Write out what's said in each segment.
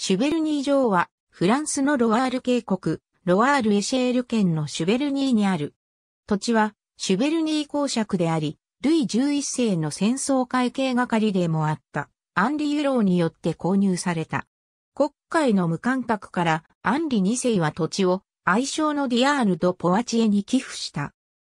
シュベルニー城は、フランスのロワール渓谷、ロワールエシェール県のシュベルニーにある。土地は、シュベルニー公爵であり、ルイ11世の戦争会計係でもあった、アンリ・ユローによって購入された。国会の無感覚から、アンリ2世は土地を、愛称のディアール・ド・ポワチエに寄付した。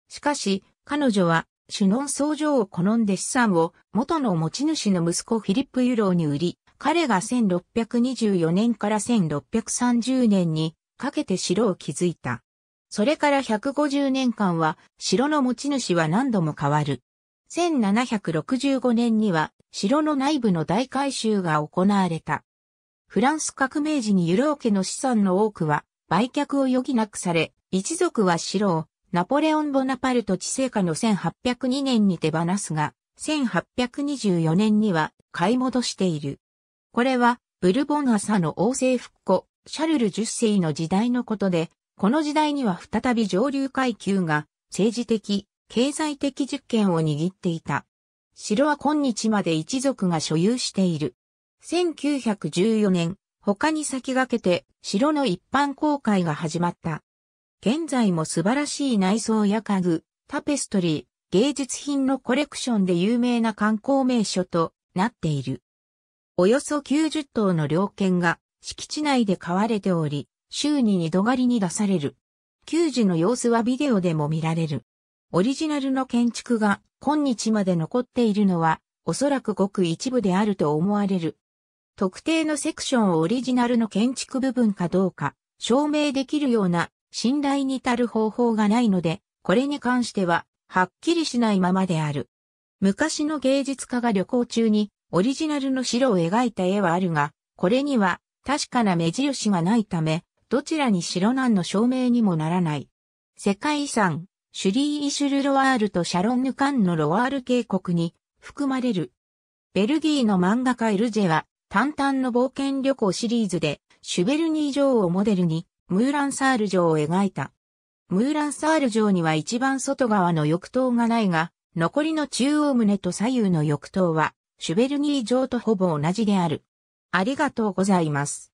しかし、彼女は、シュノン僧侶を好んで資産を元の持ち主の息子フィリップ・ユローに売り、彼が1624年から1630年にかけて城を築いた。それから150年間は城の持ち主は何度も変わる。1765年には城の内部の大改修が行われた。フランス革命時にユロー家の資産の多くは売却を余儀なくされ、一族は城をナポレオン・ボナパルト治世下の1802年に手放すが、1824年には買い戻している。これは、ブルボン朝の王政復古、シャルル十世の時代のことで、この時代には再び上流階級が政治的、経済的実権を握っていた。城は今日まで一族が所有している。1914年、他に先駆けて城の一般公開が始まった。現在も素晴らしい内装や家具、タペストリー、芸術品のコレクションで有名な観光名所となっている。およそ90頭の猟犬が敷地内で飼われており、週に2度狩りに出される。休時の様子はビデオでも見られる。オリジナルの建築が今日まで残っているのは、おそらくごく一部であると思われる。特定のセクションをオリジナルの建築部分かどうか、証明できるような信頼に足る方法がないので、これに関しては、はっきりしないままである。昔の芸術家が旅行中にオリジナルの白を描いた絵はあるが、これには確かな目印がないため、どちらに白なんの証明にもならない。世界遺産、シュリー・イシュル・ロワールとシャロンヌ・カンのロワール渓谷に含まれる。ベルギーの漫画家エルジェは、淡々の冒険旅行シリーズで、シュベルニー城をモデルに、ムーランサール城を描いた。ムーランサール城には一番外側の翼塔がないが、残りの中央棟と左右の翼塔は、シュベルギー城とほぼ同じである。ありがとうございます。